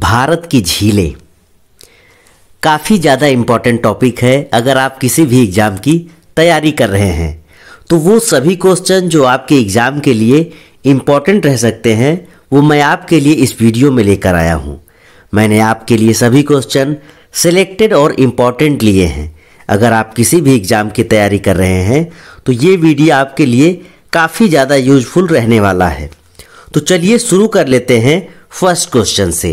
भारत की झीलें काफ़ी ज़्यादा इम्पॉर्टेंट टॉपिक है अगर आप किसी भी एग्ज़ाम की तैयारी कर रहे हैं तो वो सभी क्वेश्चन जो आपके एग्ज़ाम के लिए इम्पॉर्टेंट रह सकते हैं वो मैं आपके लिए इस वीडियो में लेकर आया हूँ मैंने आपके लिए सभी क्वेश्चन सिलेक्टेड और इम्पॉर्टेंट लिए हैं अगर आप किसी भी एग्ज़ाम की तैयारी कर रहे हैं तो ये वीडियो आपके लिए काफ़ी ज़्यादा यूजफुल रहने वाला है तो चलिए शुरू कर लेते हैं फर्स्ट क्वेश्चन से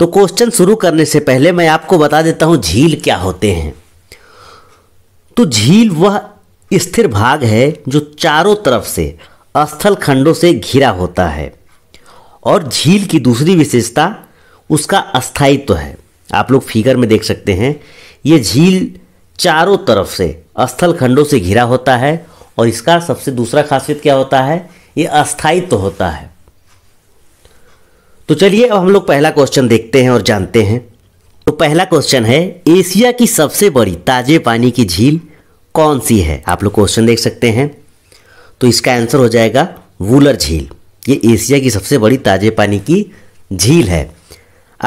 तो क्वेश्चन शुरू करने से पहले मैं आपको बता देता हूं झील क्या होते हैं तो झील वह स्थिर भाग है जो चारों तरफ से स्थल खंडों से घिरा होता है और झील की दूसरी विशेषता उसका अस्थायित्व तो है आप लोग फिगर में देख सकते हैं ये झील चारों तरफ से स्थल खंडों से घिरा होता है और इसका सबसे दूसरा खासियत क्या होता है ये अस्थायित्व तो होता है तो चलिए अब हम लोग पहला क्वेश्चन देखते हैं और जानते हैं तो पहला क्वेश्चन है एशिया की सबसे बड़ी ताजे पानी की झील कौन सी है आप लोग क्वेश्चन देख सकते हैं तो इसका आंसर हो जाएगा वूलर झील ये एशिया की सबसे बड़ी ताजे पानी की झील है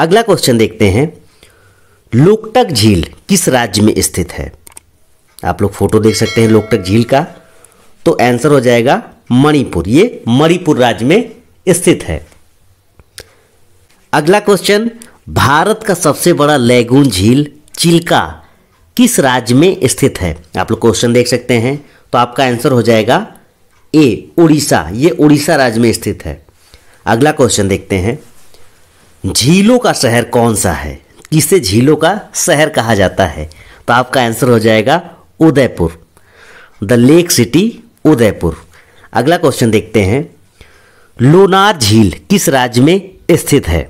अगला क्वेश्चन देखते हैं लोकटक झील किस राज्य में स्थित है आप लोग फोटो देख सकते हैं लोकटक झील का तो आंसर हो जाएगा मणिपुर ये मणिपुर राज्य में स्थित है अगला क्वेश्चन भारत का सबसे बड़ा लैगून झील चिल्का किस राज्य में स्थित है आप लोग क्वेश्चन देख सकते हैं तो आपका आंसर हो जाएगा ए उड़ीसा ये उड़ीसा राज्य में स्थित है अगला क्वेश्चन देखते हैं झीलों का शहर कौन सा है किसे झीलों का शहर कहा जाता है तो आपका आंसर हो जाएगा Udaipur the lake city Udaipur अगला क्वेश्चन देखते हैं लोनार झील किस राज्य में स्थित है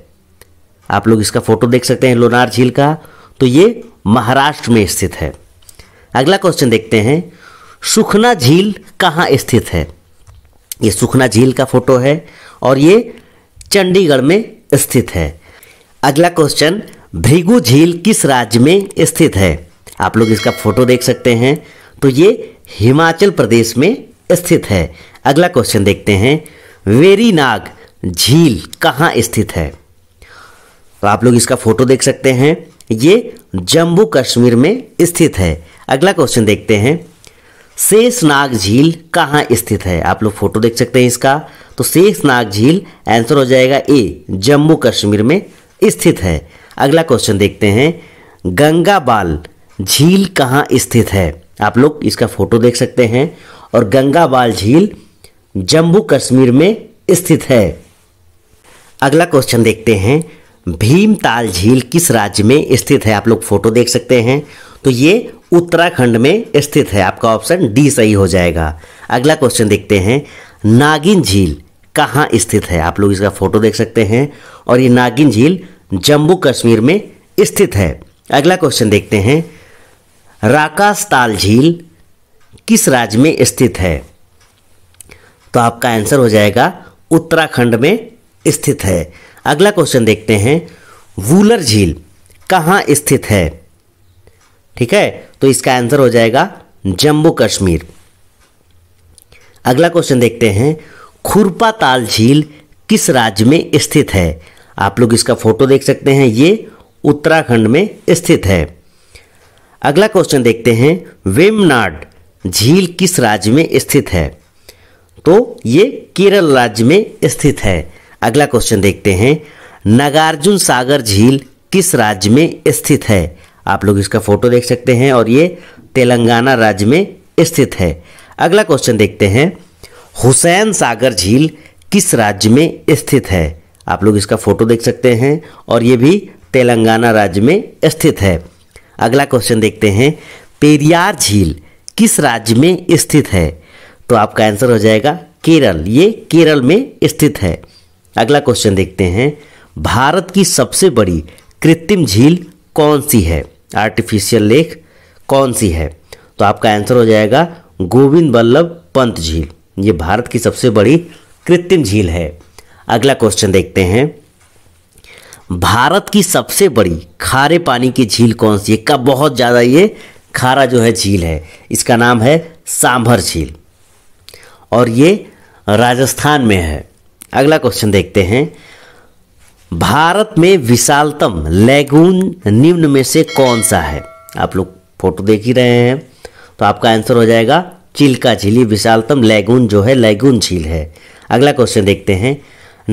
आप लोग इसका फोटो देख सकते हैं लोनार झील का तो ये महाराष्ट्र में स्थित है अगला क्वेश्चन देखते हैं सुखना झील कहाँ स्थित है ये सुखना झील का फोटो है और ये चंडीगढ़ में स्थित है अगला क्वेश्चन भृगु झील किस राज्य में स्थित है आप लोग इसका फोटो देख सकते हैं तो ये हिमाचल प्रदेश में स्थित है अगला क्वेश्चन देखते हैं वेरीनाग झील कहाँ स्थित है तो आप लोग इसका फोटो देख सकते हैं ये जम्मू कश्मीर में स्थित है अगला क्वेश्चन देखते हैं शेषनाग झील कहाँ स्थित है आप लोग फोटो देख सकते हैं इसका तो शेषनाग झील आंसर हो जाएगा ए जम्मू कश्मीर में स्थित है अगला क्वेश्चन देखते हैं गंगाबाल झील कहाँ स्थित है आप लोग इसका फोटो देख सकते हैं और गंगाबाल झील जम्मू कश्मीर में स्थित है अगला क्वेश्चन देखते हैं भीमताल झील किस राज्य में स्थित है आप लोग फोटो देख सकते हैं तो ये उत्तराखंड में स्थित है आपका ऑप्शन डी सही हो जाएगा अगला क्वेश्चन देखते हैं नागिन झील कहाँ स्थित है आप लोग इसका फोटो देख सकते हैं और ये नागिन झील जम्मू कश्मीर में स्थित है अगला क्वेश्चन देखते हैं ताल झील किस राज्य में स्थित है तो आपका आंसर हो जाएगा उत्तराखंड में स्थित है अगला क्वेश्चन देखते हैं वूलर झील कहाँ स्थित है ठीक है तो इसका आंसर हो जाएगा जम्मू कश्मीर अगला क्वेश्चन देखते हैं खुरपा ताल झील किस राज्य में स्थित है आप लोग इसका फोटो देख सकते हैं ये उत्तराखंड में स्थित है अगला क्वेश्चन देखते हैं वेमनाड झील किस राज्य में स्थित है तो ये केरल राज्य में स्थित है अगला क्वेश्चन देखते हैं नागार्जुन सागर झील किस राज्य में स्थित है आप लोग इसका फोटो देख सकते हैं और ये तेलंगाना राज्य में स्थित है अगला क्वेश्चन देखते हैं हुसैन सागर झील किस राज्य में स्थित है आप लोग इसका फोटो देख सकते हैं और ये भी तेलंगाना राज्य में स्थित है अगला क्वेश्चन देखते हैं पेरियार झील किस राज्य में स्थित है तो आपका आंसर हो जाएगा केरल ये केरल में स्थित है अगला क्वेश्चन देखते हैं भारत की सबसे बड़ी कृत्रिम झील कौन सी है आर्टिफिशियल लेक कौन सी है तो आपका आंसर हो जाएगा गोविंद बल्लभ पंत झील ये भारत की सबसे बड़ी कृत्रिम झील है अगला क्वेश्चन देखते हैं भारत की सबसे बड़ी खारे पानी की झील कौन सी है कब बहुत ज़्यादा ये खारा जो है झील है इसका नाम है सांभर झील और ये राजस्थान में है अगला क्वेश्चन देखते हैं भारत में विशालतम लैगून निम्न में से कौन सा है आप लोग फोटो देख ही रहे हैं तो आपका आंसर हो जाएगा चिल्का झीली विशालतम लैगून जो है लैगून झील है अगला क्वेश्चन देखते हैं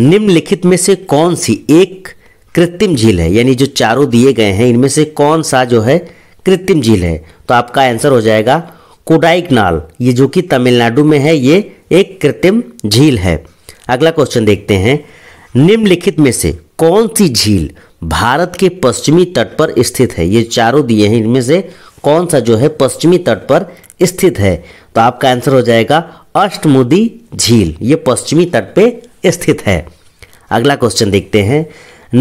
निम्नलिखित में से कौन सी एक कृत्रिम झील है यानी जो चारों दिए गए हैं इनमें से कौन सा जो है कृत्रिम झील है तो आपका आंसर हो जाएगा कोडाइकनाल ये जो कि तमिलनाडु में है ये एक कृत्रिम झील है अगला क्वेश्चन देखते हैं निम्नलिखित में से कौन सी झील भारत के पश्चिमी तट पर स्थित है ये चारों दिए हैं इनमें से कौन सा जो है पश्चिमी तट पर स्थित है तो आपका आंसर हो जाएगा अष्टमुदी झील ये पश्चिमी तट पे स्थित है अगला क्वेश्चन देखते हैं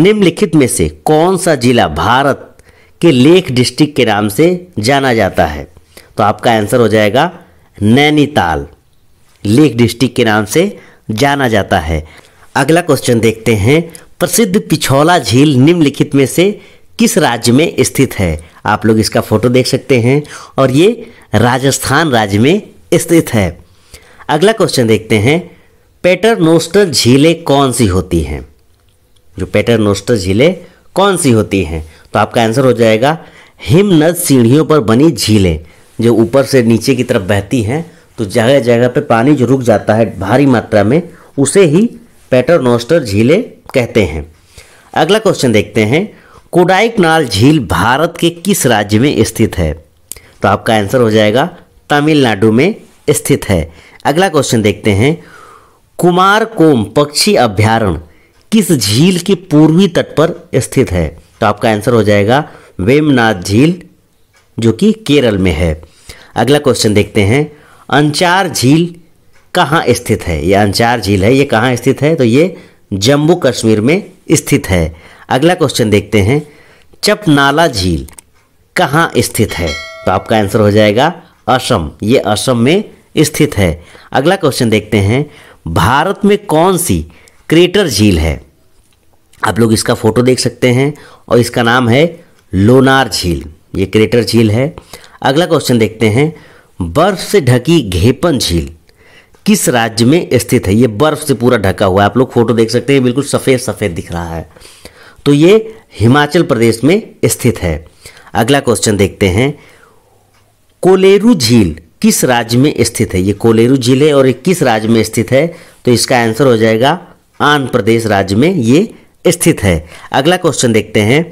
निम्नलिखित में से कौन सा जिला भारत के लेख डिस्ट्रिक्ट के नाम से जाना जाता है तो आपका आंसर हो जाएगा नैनीताल लेख डिस्ट्रिक्ट के नाम से जाना जाता है अगला क्वेश्चन देखते हैं प्रसिद्ध पिछौला झील निम्नलिखित में से किस राज्य में स्थित है आप लोग इसका फोटो देख सकते हैं और ये राजस्थान राज्य में स्थित है अगला क्वेश्चन देखते हैं पेटर नोस्टर झीलें कौन सी होती हैं जो पेटर नोस्टर झीलें कौन सी होती हैं तो आपका आंसर हो जाएगा हिमनद सीढ़ियों पर बनी झीलें जो ऊपर से नीचे की तरफ बहती हैं तो जगह जगह पे पानी जो रुक जाता है भारी मात्रा में उसे ही पेटरनोस्टर झीलें कहते हैं अगला क्वेश्चन देखते हैं कोडाइकनाल झील भारत के किस राज्य में स्थित है तो आपका आंसर हो जाएगा तमिलनाडु में स्थित है अगला क्वेश्चन देखते हैं कुमार कोम पक्षी अभ्यारण्य किस झील के पूर्वी तट पर स्थित है तो आपका आंसर हो जाएगा वेमनाथ झील जो कि केरल में है अगला क्वेश्चन देखते हैं अंचार झील कहाँ स्थित है ये अंचार झील है ये कहाँ स्थित है तो ये जम्मू कश्मीर में स्थित है अगला क्वेश्चन देखते हैं चपनाला झील कहाँ स्थित है तो आपका आंसर हो जाएगा असम ये असम में स्थित है अगला क्वेश्चन देखते हैं भारत में कौन सी क्रेटर झील है आप लोग इसका फोटो देख सकते हैं और इसका नाम है लोनार झील ये क्रेटर झील है अगला क्वेश्चन देखते हैं बर्फ से ढकी घेपन झील किस राज्य में स्थित है ये बर्फ से पूरा ढका हुआ है आप लोग फोटो देख सकते हैं बिल्कुल सफ़ेद सफ़ेद दिख रहा है तो ये हिमाचल प्रदेश में स्थित है अगला क्वेश्चन देखते हैं कोलेरू झील किस राज्य में स्थित है ये कोलेरू झील है और ये किस राज्य में स्थित है तो इसका आंसर हो जाएगा आंध्र प्रदेश राज्य में ये स्थित है अगला क्वेश्चन देखते हैं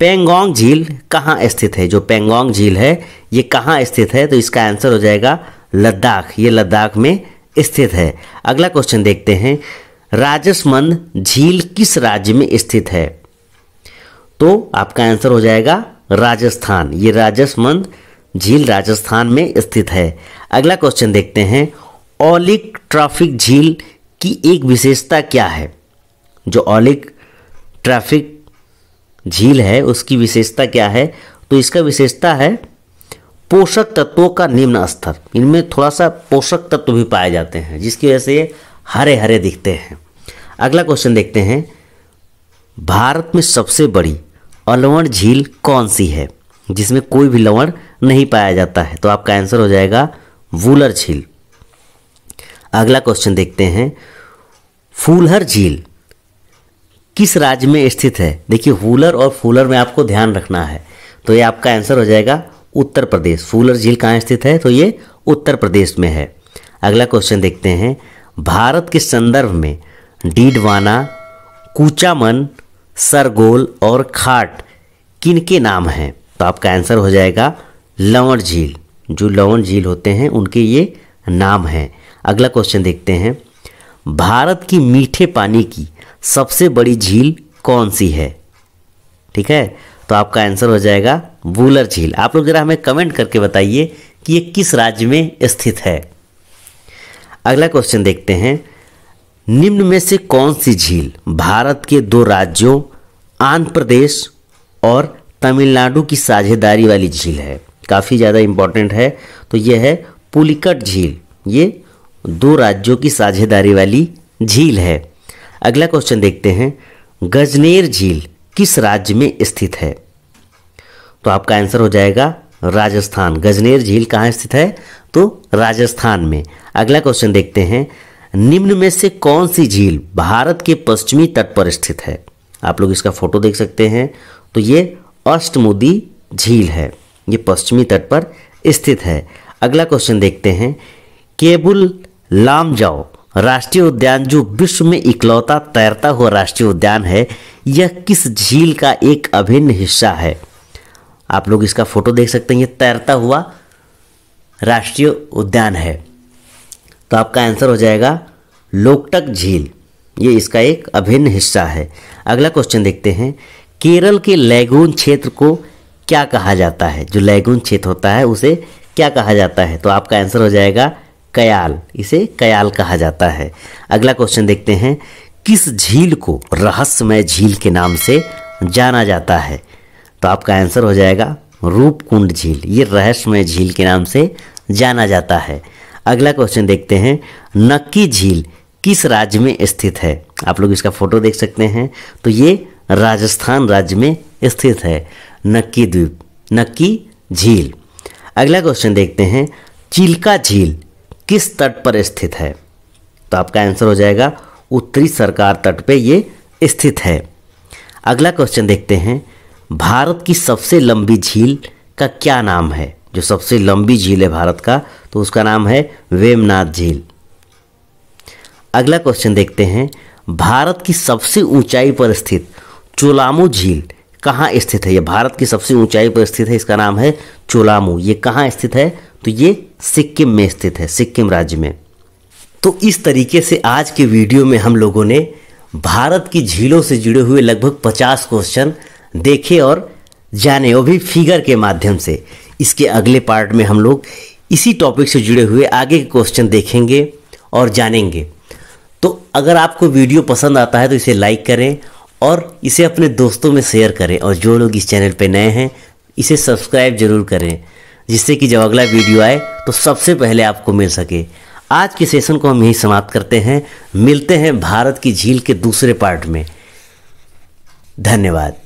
पेंगोंग झील कहाँ स्थित है जो पेंगोंग झील है ये कहाँ स्थित है तो इसका आंसर हो जाएगा लद्दाख ये लद्दाख में स्थित है अगला क्वेश्चन देखते हैं राजसमंद झील किस राज्य में स्थित है तो आपका आंसर हो जाएगा राजस्थान ये राजसमंद झील राजस्थान में स्थित है अगला क्वेश्चन देखते हैं ओलिक ट्रैफिक झील की एक विशेषता क्या है जो ओलिक ट्रैफिक झील है उसकी विशेषता क्या है तो इसका विशेषता है पोषक तत्वों का निम्न स्तर इनमें थोड़ा सा पोषक तत्व भी पाए जाते हैं जिसकी वजह से ये हरे हरे दिखते हैं अगला क्वेश्चन देखते हैं भारत में सबसे बड़ी अलवण झील कौन सी है जिसमें कोई भी लवण नहीं पाया जाता है तो आपका आंसर हो जाएगा वूलर झील अगला क्वेश्चन देखते हैं फूलहर झील किस राज्य में स्थित है देखिए हुलर और फूलर में आपको ध्यान रखना है तो ये आपका आंसर हो जाएगा उत्तर प्रदेश फूलर झील कहाँ स्थित है तो ये उत्तर प्रदेश में है अगला क्वेश्चन देखते हैं भारत के संदर्भ में डीडवाना कूचामन सरगोल और खाट किन के नाम हैं तो आपका आंसर हो जाएगा लवण झील जो लवण झील होते हैं उनके ये नाम हैं अगला क्वेश्चन देखते हैं भारत की मीठे पानी की सबसे बड़ी झील कौन सी है ठीक है तो आपका आंसर हो जाएगा वूलर झील आप लोग ज़रा हमें कमेंट करके बताइए कि ये किस राज्य में स्थित है अगला क्वेश्चन देखते हैं निम्न में से कौन सी झील भारत के दो राज्यों आंध्र प्रदेश और तमिलनाडु की साझेदारी वाली झील है काफ़ी ज़्यादा इम्पॉर्टेंट है तो यह है पुलिकट झील ये दो राज्यों की साझेदारी वाली झील है अगला क्वेश्चन देखते हैं गजनेर झील किस राज्य में स्थित है तो आपका आंसर हो जाएगा राजस्थान गजनेर झील कहाँ स्थित है तो राजस्थान में अगला क्वेश्चन देखते हैं निम्न में से कौन सी झील भारत के पश्चिमी तट पर स्थित है आप लोग इसका फोटो देख सकते हैं तो ये अष्टमुदी झील है ये पश्चिमी तट पर स्थित है अगला क्वेश्चन देखते हैं केबुल लामजाओ राष्ट्रीय उद्यान जो विश्व में इकलौता तैरता हुआ राष्ट्रीय उद्यान है यह किस झील का एक अभिन्न हिस्सा है आप लोग इसका फोटो देख सकते हैं ये तैरता हुआ राष्ट्रीय उद्यान है तो आपका आंसर हो जाएगा लोकटक झील ये इसका एक अभिन्न हिस्सा है अगला क्वेश्चन देखते हैं केरल के लैगून क्षेत्र को क्या कहा जाता है जो लैगून क्षेत्र होता है उसे क्या कहा जाता है तो आपका आंसर हो जाएगा कयाल इसे कयाल कहा जाता है अगला क्वेश्चन देखते हैं किस झील को रहस्यमय झील के नाम से जाना जाता है तो आपका आंसर हो जाएगा रूपकुंड झील ये रहस्यमय झील के नाम से जाना जाता है अगला क्वेश्चन देखते हैं नक्की झील किस राज्य में स्थित है आप लोग इसका फोटो देख सकते हैं तो ये राजस्थान राज्य में स्थित है नक्की द्वीप नक्की झील अगला क्वेश्चन देखते हैं चिल्का झील किस तट पर स्थित है तो आपका आंसर हो जाएगा उत्तरी सरकार तट पे ये स्थित है अगला क्वेश्चन देखते हैं भारत की सबसे लंबी झील का क्या नाम है जो सबसे लंबी झील है भारत का तो उसका नाम है वेमनाथ झील अगला क्वेश्चन देखते हैं भारत की सबसे ऊंचाई पर स्थित चोलामू झील कहाँ स्थित है यह भारत की सबसे ऊंचाई पर स्थित है इसका नाम है चोलामू ये कहाँ स्थित है तो ये सिक्किम में स्थित है सिक्किम राज्य में तो इस तरीके से आज के वीडियो में हम लोगों ने भारत की झीलों से जुड़े हुए लगभग 50 क्वेश्चन देखे और जाने वो भी फिगर के माध्यम से इसके अगले पार्ट में हम लोग इसी टॉपिक से जुड़े हुए आगे के क्वेश्चन देखेंगे और जानेंगे तो अगर आपको वीडियो पसंद आता है तो इसे लाइक करें और इसे अपने दोस्तों में शेयर करें और जो लोग इस चैनल पर नए हैं इसे सब्सक्राइब जरूर करें जिससे कि जब अगला वीडियो आए तो सबसे पहले आपको मिल सके आज के सेशन को हम यही समाप्त करते हैं मिलते हैं भारत की झील के दूसरे पार्ट में धन्यवाद